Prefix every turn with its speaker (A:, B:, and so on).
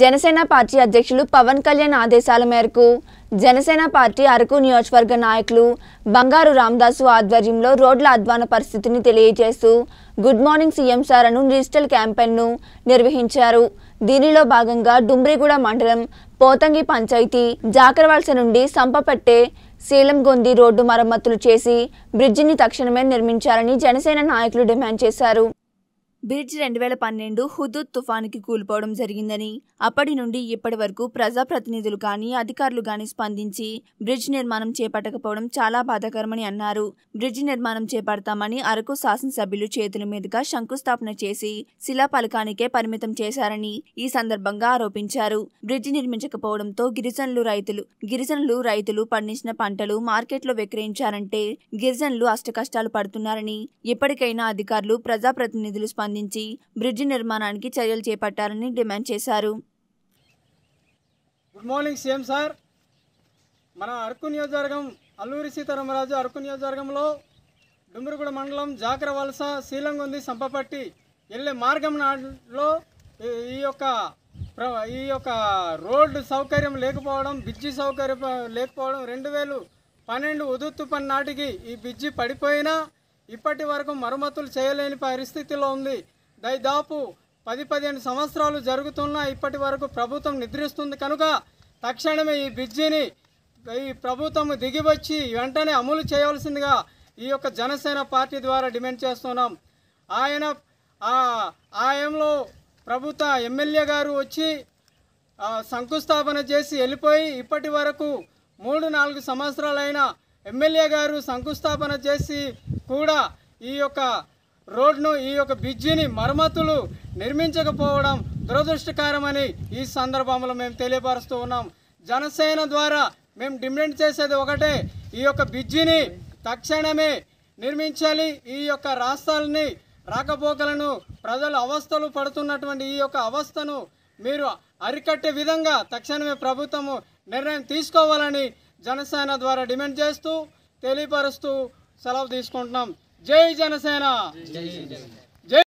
A: Janasena party అధ్యక్షులు పవన్ కళ్యాణ్ ఆదేశాల మేరకు జనసేన పార్టీ అరకు నియోజకవర్గ నాయకులు బంగారు రామదాసు ఆధ్వర్యంలో రోడ్ల అధ్వాన పరిస్థితిని తెలియజేస్తూ గుడ్ మార్నింగ్ సీఎం సార్ అను డిజిటల్ క్యాంపెయిన్ను నిర్వహించారు దీనిలో భాగంగా డుంబ్రిగూడ మండలం పోతంగి పంచాయతీ జాకరవలస నుండి సంపపెట్టే శీలంగొంది రోడ్డు మరమ్మతులు చేసి బ్రిడ్జిని తక్షణమే నిర్మించారని జనసేన నాయకులు డిమాండ్ చేశారు బ్రిడ్జ్ రెండు వేల పన్నెండు హుదూద్ తుఫానికి కూలిపోవడం జరిగిందని అప్పటి నుండి ఇప్పటి వరకు ప్రజాప్రతినిధులు కానీ అధికారులు కానీ స్పందించి బ్రిడ్జ్ నిర్మాణం చేపట్టకపోవడం చాలా బాధాకరమని అన్నారు బ్రిడ్జ్ నిర్మాణం చేపడతామని అరకు శాసనసభ్యులు చేతుల మీదుగా శంకుస్థాపన చేసి శిలాఫలకానికే పరిమితం చేశారని ఈ సందర్భంగా ఆరోపించారు బ్రిడ్జ్ నిర్మించకపోవడంతో గిరిజనులు రైతులు గిరిజనులు రైతులు పండించిన పంటలు మార్కెట్లో విక్రయించారంటే గిరిజనులు అష్టకష్టాలు పడుతున్నారని ఇప్పటికైనా అధికారులు ప్రజాప్రతినిధులు స్పందించారు సంబంధించి బ్రిడ్జి నిర్మాణానికి చర్యలు చేపట్టాలని డిమాండ్ చేశారు గుడ్ మార్నింగ్ సీఎం సార్
B: మన అరకు నియోజకవర్గం అల్లూరి సీతారామరాజు అరకు నియోజకవర్గంలో డుమ్మిరిగూడ మండలం జాకరవలస శ్రీలంగొంది సంపపట్టి వెళ్ళే మార్గం నాటిలో ఈ యొక్క ఈ యొక్క రోడ్డు సౌకర్యం లేకపోవడం బ్రిడ్జి సౌకర్యం లేకపోవడం రెండు వేలు పన్నెండు ఉదుత్తు పని నాటికి ఈ బ్రిడ్జి పడిపోయినా ఇప్పటి వరకు మరమ్మతులు చేయలేని పరిస్థితిలో ఉంది దాదాపు పది పదిహేను సంవత్సరాలు జరుగుతున్నా ఇప్పటి వరకు ప్రభుత్వం నిద్రిస్తుంది కనుక తక్షణమే ఈ బ్రిడ్జిని ఈ ప్రభుత్వం దిగివచ్చి వెంటనే అమలు చేయవలసిందిగా ఈ యొక్క జనసేన పార్టీ ద్వారా డిమాండ్ చేస్తున్నాం ఆయన ఆయంలో ప్రభుత్వ ఎమ్మెల్యే గారు వచ్చి శంకుస్థాపన చేసి వెళ్ళిపోయి ఇప్పటి వరకు మూడు నాలుగు సంవత్సరాలైన ఎమ్మెల్యే గారు శంకుస్థాపన చేసి కూడా ఈ యొక్క రోడ్ను ఈ యొక్క బ్రిడ్జిని మరమ్మతులు నిర్మించకపోవడం దురదృష్టకరమని ఈ సందర్భంలో మేము తెలియపరుస్తూ ఉన్నాం జనసేన ద్వారా మేము డిమాండ్ చేసేది ఒకటే ఈ యొక్క బ్రిడ్జిని తక్షణమే నిర్మించాలి ఈ యొక్క రాష్ట్రాలని రాకపోకలను ప్రజలు అవస్థలు పడుతున్నటువంటి ఈ యొక్క అవస్థను మీరు అరికట్టే విధంగా తక్షణమే ప్రభుత్వము నిర్ణయం తీసుకోవాలని జనసేన ద్వారా డిమాండ్ చేస్తూ తెలియపరుస్తూ సెలవు తీసుకుంటున్నాం జై జనసేన